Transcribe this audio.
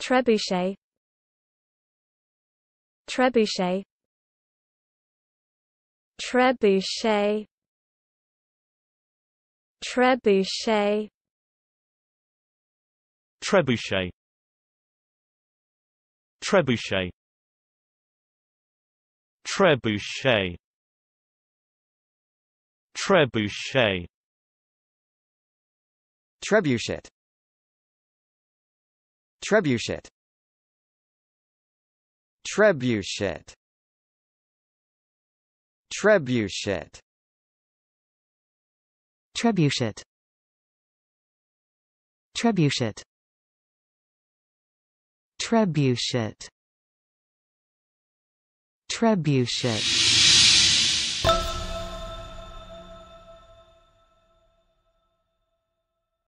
Trebuchet Trebuchet Trebuchet Trebuchet Trebuchet Trebuchet Trebuchet Trebuchet Trebuchet Trebuchet Trebuchet Trebuchet Trebuchet Trebuchet Trebuchet Trebuchet